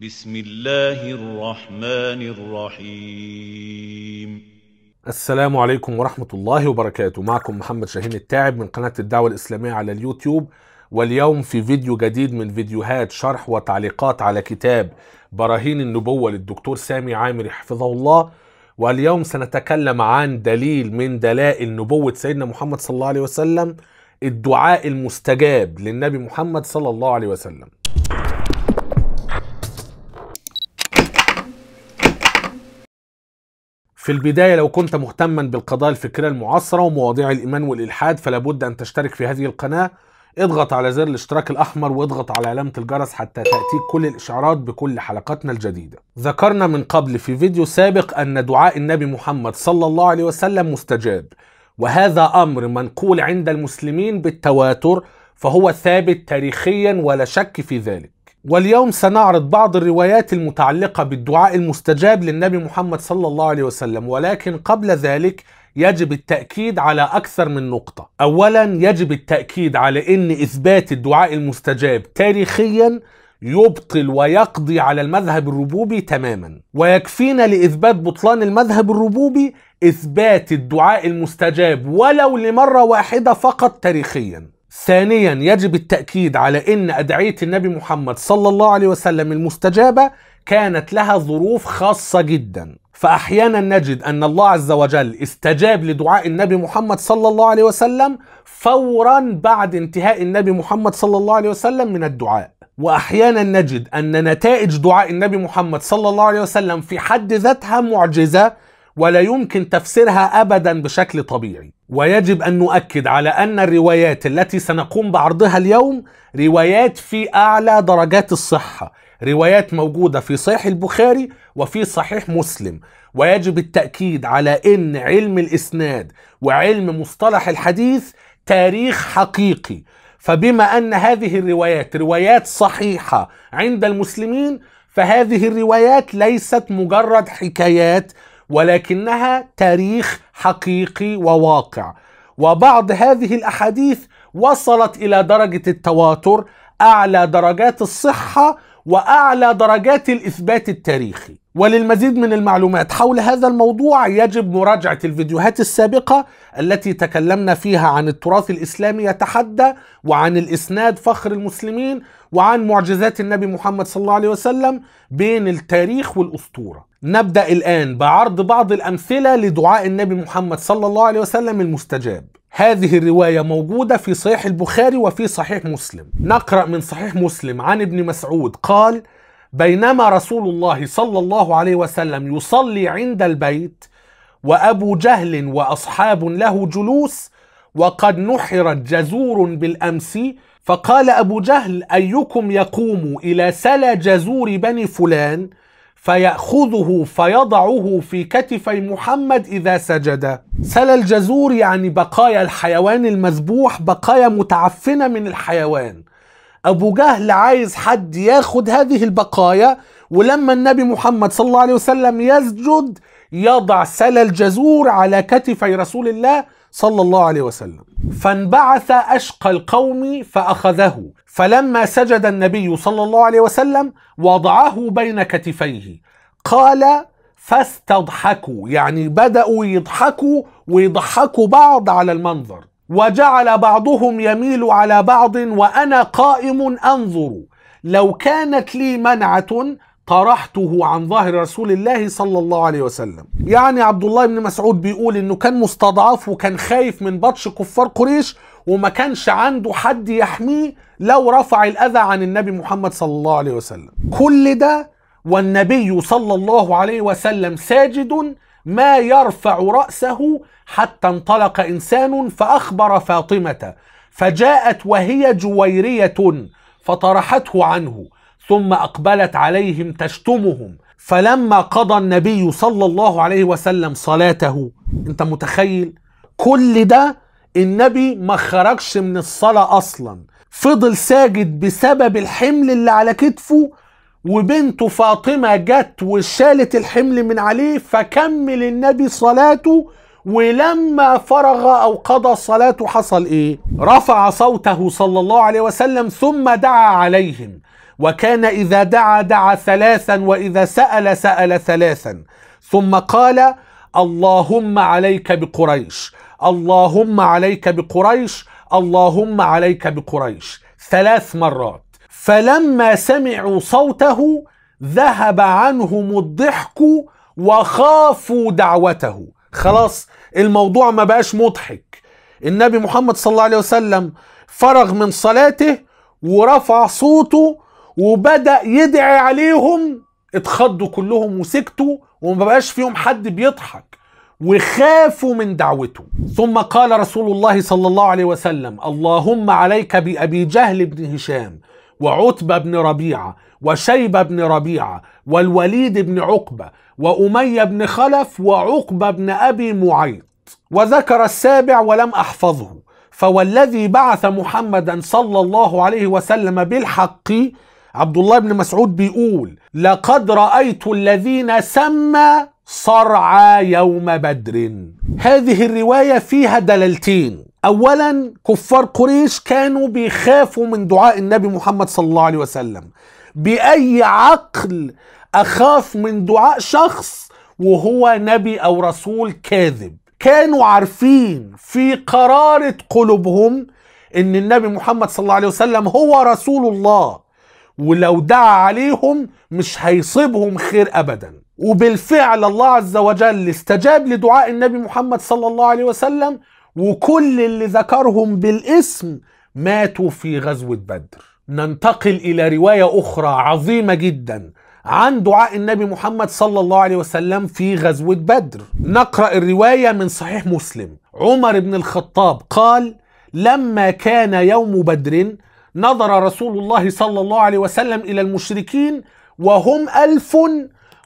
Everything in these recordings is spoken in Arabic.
بسم الله الرحمن الرحيم السلام عليكم ورحمة الله وبركاته معكم محمد شاهين التاعب من قناة الدعوة الإسلامية على اليوتيوب واليوم في فيديو جديد من فيديوهات شرح وتعليقات على كتاب براهين النبوة للدكتور سامي عامر حفظه الله واليوم سنتكلم عن دليل من دلائل نبوة سيدنا محمد صلى الله عليه وسلم الدعاء المستجاب للنبي محمد صلى الله عليه وسلم في البداية لو كنت مهتما بالقضايا الفكرية المعاصرة ومواضيع الإيمان والإلحاد فلا بد أن تشترك في هذه القناة اضغط على زر الاشتراك الأحمر واضغط على علامة الجرس حتى تأتيك كل الإشعارات بكل حلقاتنا الجديدة ذكرنا من قبل في فيديو سابق أن دعاء النبي محمد صلى الله عليه وسلم مستجاب وهذا أمر منقول عند المسلمين بالتواتر فهو ثابت تاريخيا ولا شك في ذلك واليوم سنعرض بعض الروايات المتعلقة بالدعاء المستجاب للنبي محمد صلى الله عليه وسلم ولكن قبل ذلك يجب التأكيد على أكثر من نقطة أولا يجب التأكيد على أن إثبات الدعاء المستجاب تاريخيا يبطل ويقضي على المذهب الربوبي تماما ويكفينا لإثبات بطلان المذهب الربوبي إثبات الدعاء المستجاب ولو لمرة واحدة فقط تاريخيا ثانيا يجب التأكيد على أن أدعية النبي محمد صلى الله عليه وسلم المستجابة كانت لها ظروف خاصة جدا فأحيانا نجد أن الله عز وجل استجاب لدعاء النبي محمد صلى الله عليه وسلم فورا بعد انتهاء النبي محمد صلى الله عليه وسلم من الدعاء واحيانا نجد ان نتائج دعاء النبي محمد صلى الله عليه وسلم في حد ذاتها معجزه ولا يمكن تفسيرها ابدا بشكل طبيعي ويجب أن نؤكد على أن الروايات التي سنقوم بعرضها اليوم روايات في أعلى درجات الصحة روايات موجودة في صحيح البخاري وفي صحيح مسلم ويجب التأكيد على أن علم الإسناد وعلم مصطلح الحديث تاريخ حقيقي فبما أن هذه الروايات روايات صحيحة عند المسلمين فهذه الروايات ليست مجرد حكايات ولكنها تاريخ حقيقي وواقع وبعض هذه الاحاديث وصلت الى درجه التواتر اعلى درجات الصحه واعلى درجات الاثبات التاريخي وللمزيد من المعلومات حول هذا الموضوع يجب مراجعة الفيديوهات السابقة التي تكلمنا فيها عن التراث الإسلامي يتحدى وعن الإسناد فخر المسلمين وعن معجزات النبي محمد صلى الله عليه وسلم بين التاريخ والأسطورة نبدأ الآن بعرض بعض الأمثلة لدعاء النبي محمد صلى الله عليه وسلم المستجاب هذه الرواية موجودة في صحيح البخاري وفي صحيح مسلم نقرأ من صحيح مسلم عن ابن مسعود قال بينما رسول الله صلى الله عليه وسلم يصلي عند البيت وابو جهل واصحاب له جلوس وقد نحرت جزور بالامس فقال ابو جهل ايكم يقوم الى سلى جزور بني فلان فياخذه فيضعه في كتفي محمد اذا سجد سلى الجزور يعني بقايا الحيوان المذبوح بقايا متعفنه من الحيوان أبو جهل عايز حد ياخد هذه البقايا ولما النبي محمد صلى الله عليه وسلم يسجد يضع سلى الجزور على كتفي رسول الله صلى الله عليه وسلم فانبعث أشقى القوم فأخذه فلما سجد النبي صلى الله عليه وسلم وضعه بين كتفيه قال فاستضحكوا يعني بدأوا يضحكوا ويضحكوا بعض على المنظر وجعل بعضهم يميل على بعض وانا قائم انظر لو كانت لي منعه طرحته عن ظهر رسول الله صلى الله عليه وسلم يعني عبد الله بن مسعود بيقول انه كان مستضعف وكان خايف من بطش كفار قريش وما كانش عنده حد يحميه لو رفع الاذى عن النبي محمد صلى الله عليه وسلم كل ده والنبي صلى الله عليه وسلم ساجد ما يرفع رأسه حتى انطلق إنسان فأخبر فاطمة فجاءت وهي جويرية فطرحته عنه ثم أقبلت عليهم تشتمهم فلما قضى النبي صلى الله عليه وسلم صلاته أنت متخيل كل ده النبي ما خرجش من الصلاة أصلا فضل ساجد بسبب الحمل اللي على كتفه وبنته فاطمة جت وشالت الحمل من عليه فكمل النبي صلاته ولما فرغ أو قضى صلاته حصل إيه؟ رفع صوته صلى الله عليه وسلم ثم دعا عليهم وكان إذا دعا دعا ثلاثا وإذا سأل سأل ثلاثا ثم قال اللهم عليك بقريش اللهم عليك بقريش اللهم عليك بقريش ثلاث مرات فلما سمعوا صوته ذهب عنهم الضحك وخافوا دعوته خلاص الموضوع ما بقاش مضحك النبي محمد صلى الله عليه وسلم فرغ من صلاته ورفع صوته وبدأ يدعي عليهم اتخضوا كلهم وسكتوا وما بقاش فيهم حد بيضحك وخافوا من دعوته ثم قال رسول الله صلى الله عليه وسلم اللهم عليك بأبي جهل بن هشام وعتبة بن ربيعة وشيبة بن ربيعة والوليد بن عقبة وأمية بن خلف وعقبة بن أبي معيط وذكر السابع ولم أحفظه فوالذي بعث محمدا صلى الله عليه وسلم بالحق عبد الله بن مسعود بيقول لقد رأيت الذين سمى صرعى يوم بدر هذه الرواية فيها دلالتين اولا كفار قريش كانوا بيخافوا من دعاء النبي محمد صلى الله عليه وسلم باي عقل اخاف من دعاء شخص وهو نبي او رسول كاذب كانوا عارفين في قراره قلوبهم ان النبي محمد صلى الله عليه وسلم هو رسول الله ولو دعا عليهم مش هيصيبهم خير ابدا وبالفعل الله عز وجل استجاب لدعاء النبي محمد صلى الله عليه وسلم وكل اللي ذكرهم بالاسم ماتوا في غزوة بدر ننتقل إلى رواية أخرى عظيمة جدا عن دعاء النبي محمد صلى الله عليه وسلم في غزوة بدر نقرأ الرواية من صحيح مسلم عمر بن الخطاب قال لما كان يوم بدر نظر رسول الله صلى الله عليه وسلم إلى المشركين وهم ألف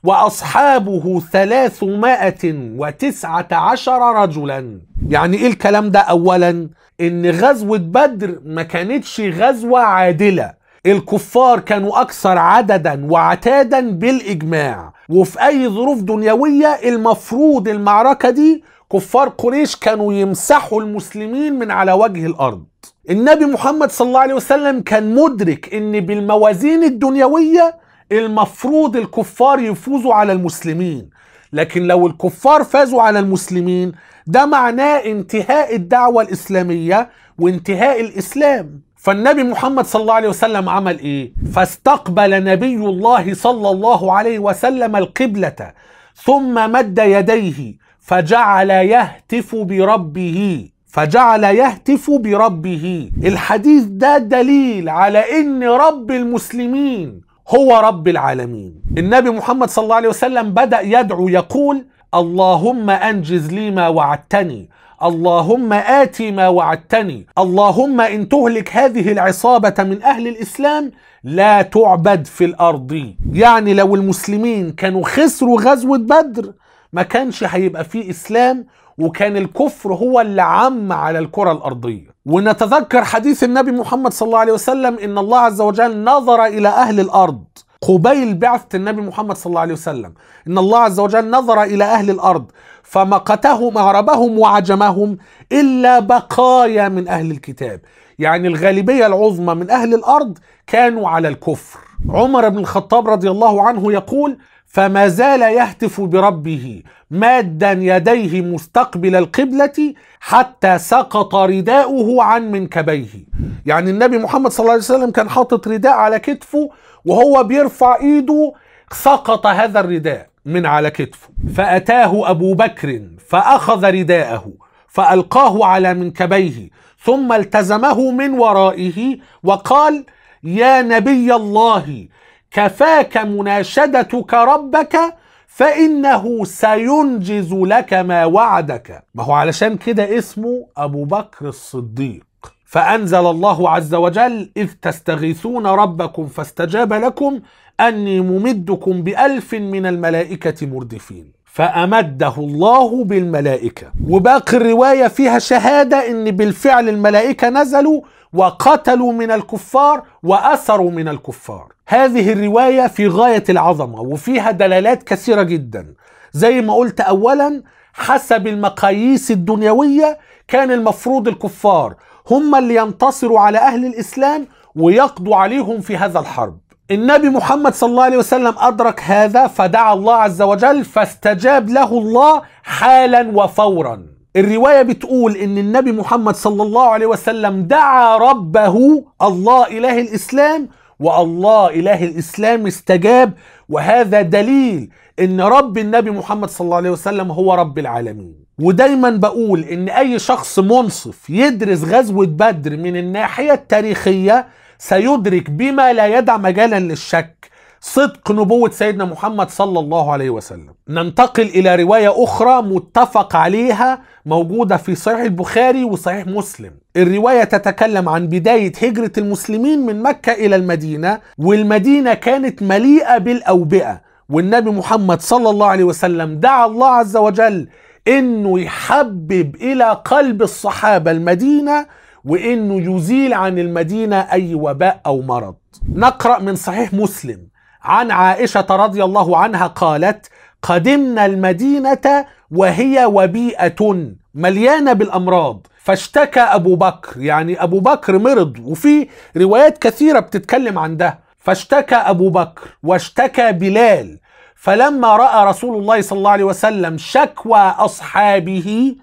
وأصحابه ثلاثمائة وتسعة عشر رجلا يعني إيه الكلام ده أولا إن غزوة بدر ما كانتش غزوة عادلة الكفار كانوا أكثر عددا وعتادا بالإجماع وفي أي ظروف دنيوية المفروض المعركة دي كفار قريش كانوا يمسحوا المسلمين من على وجه الأرض النبي محمد صلى الله عليه وسلم كان مدرك ان بالموازين الدنيوية المفروض الكفار يفوزوا على المسلمين لكن لو الكفار فازوا على المسلمين ده معناه انتهاء الدعوة الإسلامية وانتهاء الإسلام فالنبي محمد صلى الله عليه وسلم عمل إيه؟ فاستقبل نبي الله صلى الله عليه وسلم القبلة ثم مد يديه فجعل يهتف بربه فجعل يهتف بربه الحديث ده دليل على ان رب المسلمين هو رب العالمين النبي محمد صلى الله عليه وسلم بدأ يدعو يقول اللهم أنجز لي ما وعدتني اللهم آتي ما وعدتني اللهم إن تهلك هذه العصابة من أهل الإسلام لا تعبد في الأرض يعني لو المسلمين كانوا خسروا غزوة بدر ما كانش هيبقى فيه إسلام وكان الكفر هو اللي عم على الكرة الأرضية ونتذكر حديث النبي محمد صلى الله عليه وسلم ان الله عز وجل نظر الى اهل الارض قبيل بعثة النبي محمد صلى الله عليه وسلم إن الله عز وجل نظر إلى أهل الأرض فمقتهم عربهم وعجمهم إلا بقايا من أهل الكتاب يعني الغالبية العظمى من أهل الأرض كانوا على الكفر عمر بن الخطاب رضي الله عنه يقول فما زال يهتف بربه مادا يديه مستقبل القبلة حتى سقط رداؤه عن منكبيه يعني النبي محمد صلى الله عليه وسلم كان حاطط رداء على كتفه وهو بيرفع ايده سقط هذا الرداء من على كتفه فأتاه أبو بكر فأخذ رداءه فألقاه على منكبيه ثم التزمه من ورائه وقال يا نبي الله كفاك مناشدتك ربك فإنه سينجز لك ما وعدك ما هو علشان كده اسمه أبو بكر الصديق فأنزل الله عز وجل إذ تستغيثون ربكم فاستجاب لكم أني ممدكم بألف من الملائكة مردفين فأمده الله بالملائكة وباقي الرواية فيها شهادة إن بالفعل الملائكة نزلوا وقتلوا من الكفار وأسروا من الكفار هذه الرواية في غاية العظمة وفيها دلالات كثيرة جدا زي ما قلت أولا حسب المقاييس الدنيوية كان المفروض الكفار هم اللي ينتصروا على أهل الإسلام ويقضوا عليهم في هذا الحرب النبي محمد صلى الله عليه وسلم أدرك هذا فدعا الله عز وجل فاستجاب له الله حالا وفورا الرواية بتقول إن النبي محمد صلى الله عليه وسلم دعا ربه الله إله الإسلام والله إله الإسلام استجاب وهذا دليل إن رب النبي محمد صلى الله عليه وسلم هو رب العالمين ودايما بقول إن أي شخص منصف يدرس غزوة بدر من الناحية التاريخية سيدرك بما لا يدع مجالا للشك صدق نبوة سيدنا محمد صلى الله عليه وسلم ننتقل إلى رواية أخرى متفق عليها موجودة في صحيح البخاري وصحيح مسلم الرواية تتكلم عن بداية هجرة المسلمين من مكة إلى المدينة والمدينة كانت مليئة بالأوبئة والنبي محمد صلى الله عليه وسلم دعا الله عز وجل انه يحبب الى قلب الصحابه المدينه وانه يزيل عن المدينه اي وباء او مرض نقرا من صحيح مسلم عن عائشة رضي الله عنها قالت قدمنا المدينة وهي وبيئة مليانة بالأمراض فاشتكى أبو بكر يعني أبو بكر مرض وفي روايات كثيرة بتتكلم عن ده فاشتكى أبو بكر واشتكى بلال فلما رأى رسول الله صلى الله عليه وسلم شكوى أصحابه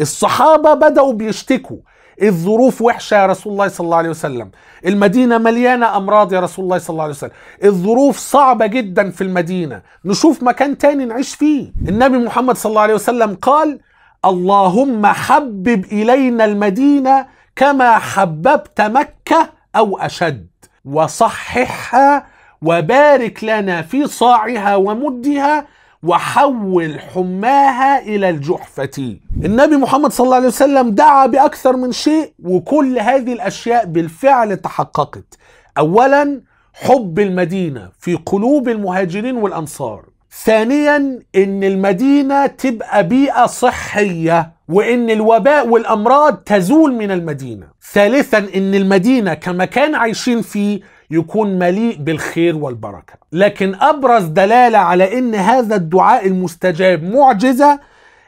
الصحابة بدأوا بيشتكوا الظروف وحشة يا رسول الله صلى الله عليه وسلم المدينة مليانة أمراض يا رسول الله صلى الله عليه وسلم الظروف صعبة جدا في المدينة نشوف مكان تاني نعيش فيه النبي محمد صلى الله عليه وسلم قال اللهم حبب إلينا المدينة كما حببت مكة أو أشد وصححها وبارك لنا في صاعها ومدها وحول حماها إلى الجحفة النبي محمد صلى الله عليه وسلم دعا بأكثر من شيء وكل هذه الأشياء بالفعل تحققت أولا حب المدينة في قلوب المهاجرين والأنصار ثانيا ان المدينة تبقى بيئة صحية وان الوباء والامراض تزول من المدينة ثالثا ان المدينة كمكان عايشين فيه يكون مليء بالخير والبركه لكن ابرز دلاله على ان هذا الدعاء المستجاب معجزه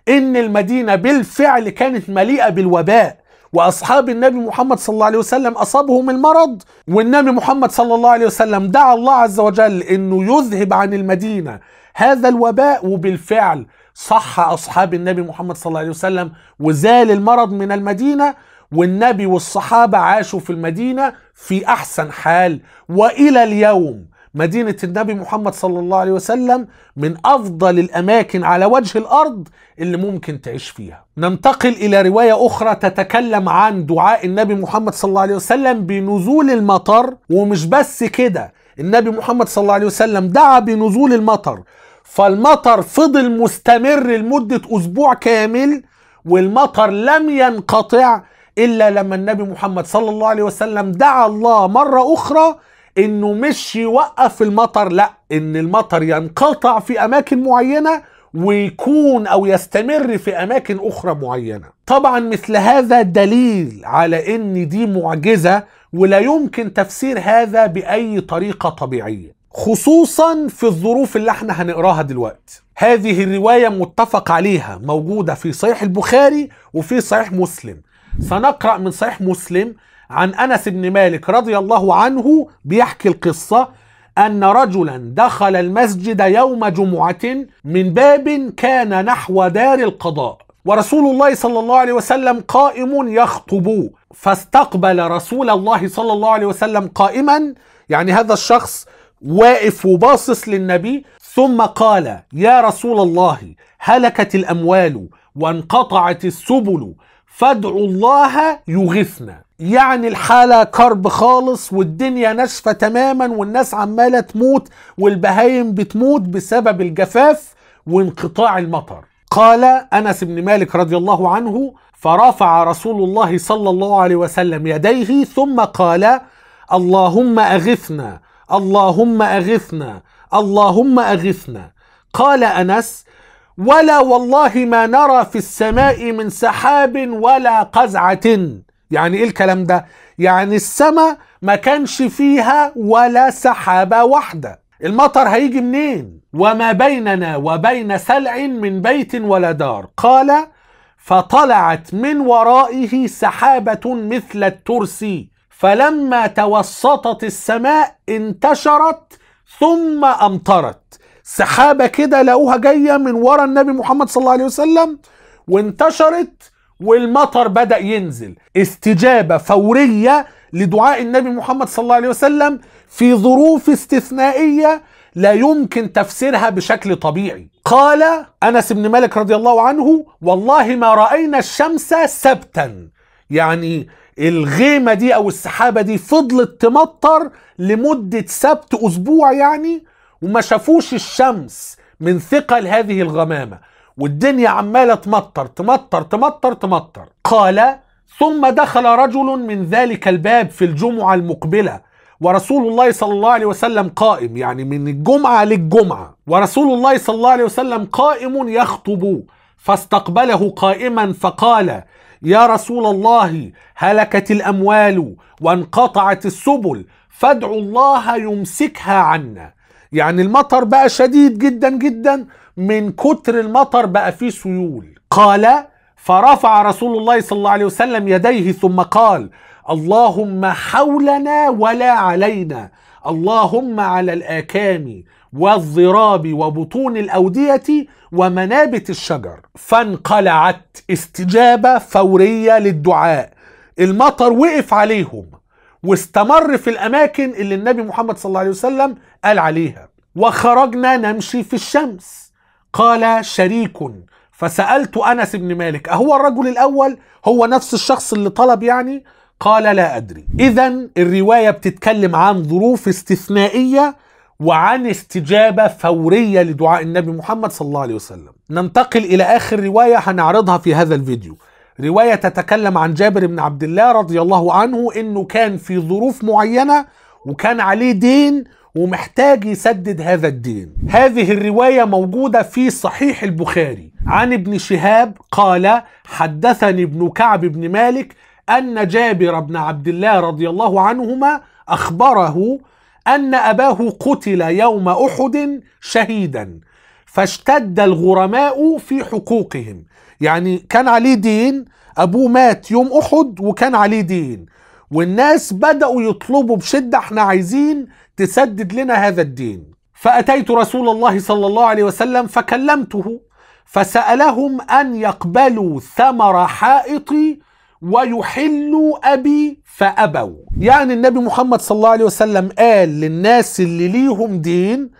ان المدينه بالفعل كانت مليئه بالوباء واصحاب النبي محمد صلى الله عليه وسلم اصابهم المرض والنبي محمد صلى الله عليه وسلم دعا الله عز وجل انه يذهب عن المدينه هذا الوباء وبالفعل صح اصحاب النبي محمد صلى الله عليه وسلم وزال المرض من المدينه والنبي والصحابة عاشوا في المدينة في أحسن حال وإلى اليوم مدينة النبي محمد صلى الله عليه وسلم من أفضل الأماكن على وجه الأرض اللي ممكن تعيش فيها ننتقل إلى رواية أخرى تتكلم عن دعاء النبي محمد صلى الله عليه وسلم بنزول المطر ومش بس كده النبي محمد صلى الله عليه وسلم دعا بنزول المطر فالمطر فضل مستمر لمدة أسبوع كامل والمطر لم ينقطع الا لما النبي محمد صلى الله عليه وسلم دعا الله مره اخرى انه مش يوقف المطر لا ان المطر ينقطع في اماكن معينه ويكون او يستمر في اماكن اخرى معينه طبعا مثل هذا دليل على ان دي معجزه ولا يمكن تفسير هذا باي طريقه طبيعيه خصوصا في الظروف اللي احنا هنقراها دلوقتي هذه الرواية متفق عليها موجودة في صحيح البخاري وفي صحيح مسلم سنقرأ من صحيح مسلم عن أنس بن مالك رضي الله عنه بيحكي القصة أن رجلا دخل المسجد يوم جمعة من باب كان نحو دار القضاء ورسول الله صلى الله عليه وسلم قائم يخطب فاستقبل رسول الله صلى الله عليه وسلم قائما يعني هذا الشخص واقف وباصص للنبي ثم قال يا رسول الله هلكت الأموال وانقطعت السبل فادعوا الله يغثنا يعني الحالة كرب خالص والدنيا ناشفة تماما والناس عمالة تموت والبهايم بتموت بسبب الجفاف وانقطاع المطر قال أنس بن مالك رضي الله عنه فرفع رسول الله صلى الله عليه وسلم يديه ثم قال اللهم أغثنا اللهم أغثنا اللهم أغثنا قال أنس ولا والله ما نرى في السماء من سحاب ولا قزعة يعني ايه الكلام ده يعني السماء ما كانش فيها ولا سحابة واحدة المطر هيجي منين وما بيننا وبين سلع من بيت ولا دار قال فطلعت من ورائه سحابة مثل الترس فلما توسطت السماء انتشرت ثم أمطرت سحابه كده لقوها جايه من ورا النبي محمد صلى الله عليه وسلم وانتشرت والمطر بدا ينزل استجابه فوريه لدعاء النبي محمد صلى الله عليه وسلم في ظروف استثنائيه لا يمكن تفسيرها بشكل طبيعي قال انس بن مالك رضي الله عنه والله ما راينا الشمس سبتا يعني الغيمه دي او السحابه دي فضلت تمطر لمده سبت اسبوع يعني وما شافوش الشمس من ثقل هذه الغمامة والدنيا عمالة تمطر تمطر تمطر تمطر قال ثم دخل رجل من ذلك الباب في الجمعة المقبلة ورسول الله صلى الله عليه وسلم قائم يعني من الجمعة للجمعة ورسول الله صلى الله عليه وسلم قائم يخطب فاستقبله قائما فقال يا رسول الله هلكت الأموال وانقطعت السبل فادعوا الله يمسكها عنا يعني المطر بقى شديد جدا جدا من كتر المطر بقى فيه سيول قال فرفع رسول الله صلى الله عليه وسلم يديه ثم قال اللهم حولنا ولا علينا اللهم على الآكام والضراب وبطون الأودية ومنابت الشجر فانقلعت استجابة فورية للدعاء المطر وقف عليهم واستمر في الأماكن اللي النبي محمد صلى الله عليه وسلم قال عليها وخرجنا نمشي في الشمس قال شريك فسألت أنس بن مالك أهو الرجل الأول هو نفس الشخص اللي طلب يعني قال لا أدري إذا الرواية بتتكلم عن ظروف استثنائية وعن استجابة فورية لدعاء النبي محمد صلى الله عليه وسلم ننتقل إلى آخر رواية هنعرضها في هذا الفيديو رواية تتكلم عن جابر بن عبد الله رضي الله عنه انه كان في ظروف معينة وكان عليه دين ومحتاج يسدد هذا الدين هذه الرواية موجودة في صحيح البخاري عن ابن شهاب قال حدثني ابن كعب بن مالك أن جابر بن عبد الله رضي الله عنهما أخبره أن أباه قتل يوم أحد شهيدا فاشتد الغرماء في حقوقهم يعني كان عليه دين ابوه مات يوم احد وكان عليه دين والناس بداوا يطلبوا بشده احنا عايزين تسدد لنا هذا الدين فاتيت رسول الله صلى الله عليه وسلم فكلمته فسالهم ان يقبلوا ثمر حائطي ويحلوا ابي فابوا يعني النبي محمد صلى الله عليه وسلم قال للناس اللي ليهم دين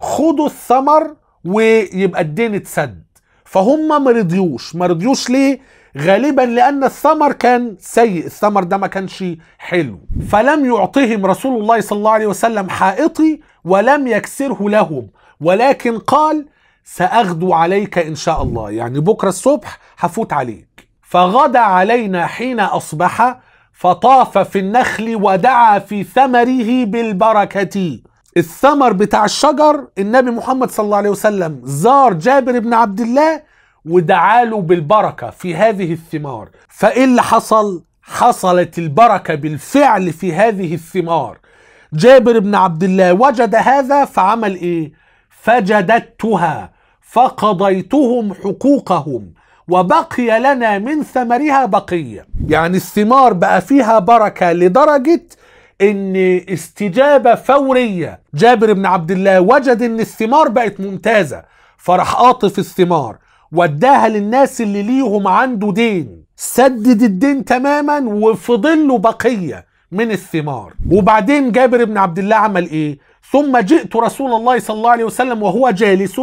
خدوا الثمر ويبقى الدين اتسد فهم ما رضيوش ما رضيوش ليه غالبا لان الثمر كان سيء الثمر ده ما كانش حلو فلم يعطهم رسول الله صلى الله عليه وسلم حائطي ولم يكسره لهم ولكن قال ساغدو عليك ان شاء الله يعني بكره الصبح هفوت عليك فغدا علينا حين اصبح فطاف في النخل ودعا في ثمره بالبركه الثمر بتاع الشجر النبي محمد صلى الله عليه وسلم زار جابر بن عبد الله ودعاله بالبركة في هذه الثمار فإيه اللي حصل؟ حصلت البركة بالفعل في هذه الثمار جابر بن عبد الله وجد هذا فعمل إيه؟ فجددتها فقضيتهم حقوقهم وبقي لنا من ثمرها بقية يعني الثمار بقى فيها بركة لدرجة ان استجابه فوريه جابر بن عبد الله وجد ان الثمار بقت ممتازه فراح قاطف الثمار وداها للناس اللي ليهم عنده دين سدد الدين تماما وفضل له بقيه من الثمار وبعدين جابر بن عبد الله عمل ايه ثم جئت رسول الله صلى الله عليه وسلم وهو جالس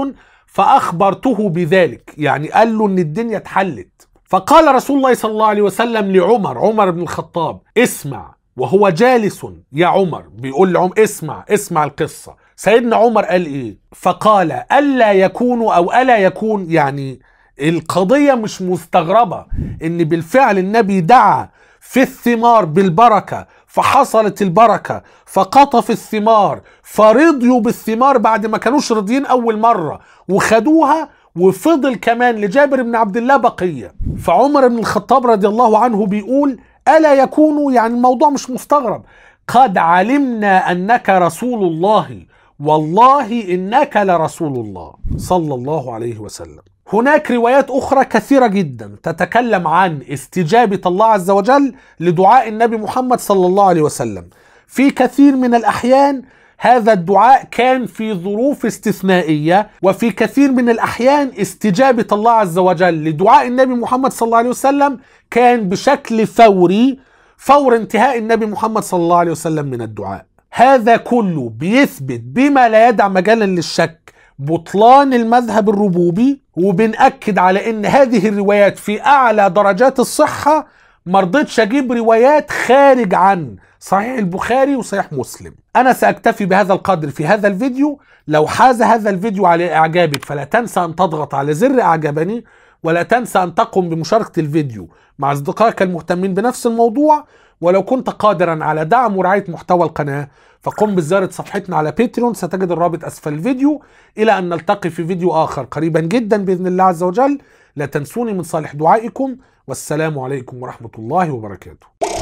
فاخبرته بذلك يعني قال له ان الدنيا اتحلت فقال رسول الله صلى الله عليه وسلم لعمر عمر بن الخطاب اسمع وهو جالس يا عمر بيقول لعمر اسمع اسمع القصة سيدنا عمر قال ايه فقال ألا يكون أو ألا يكون يعني القضية مش مستغربة ان بالفعل النبي دعا في الثمار بالبركة فحصلت البركة فقطف الثمار فرضيوا بالثمار بعد ما كانوش راضيين أول مرة وخدوها وفضل كمان لجابر بن عبد الله بقية فعمر بن الخطاب رضي الله عنه بيقول ألا يكون يعني الموضوع مش مستغرب قد علمنا أنك رسول الله والله إنك لرسول الله صلى الله عليه وسلم هناك روايات أخرى كثيرة جدا تتكلم عن استجابة الله عز وجل لدعاء النبي محمد صلى الله عليه وسلم في كثير من الأحيان هذا الدعاء كان في ظروف استثنائية وفي كثير من الأحيان استجابة الله عز وجل لدعاء النبي محمد صلى الله عليه وسلم كان بشكل فوري فور انتهاء النبي محمد صلى الله عليه وسلم من الدعاء هذا كله بيثبت بما لا يدع مجالا للشك بطلان المذهب الربوبي وبنأكد على ان هذه الروايات في اعلى درجات الصحة مرضتش اجيب روايات خارج عن صحيح البخاري وصحيح مسلم أنا سأكتفي بهذا القدر في هذا الفيديو لو حاز هذا الفيديو على إعجابك فلا تنسى أن تضغط على زر أعجبني ولا تنسى أن تقوم بمشاركة الفيديو مع أصدقائك المهتمين بنفس الموضوع ولو كنت قادرا على دعم ورعاية محتوى القناة فقم بزيارة صفحتنا على باتريون ستجد الرابط أسفل الفيديو إلى أن نلتقي في فيديو آخر قريبا جدا بإذن الله عز وجل لا تنسوني من صالح دعائكم والسلام عليكم ورحمة الله وبركاته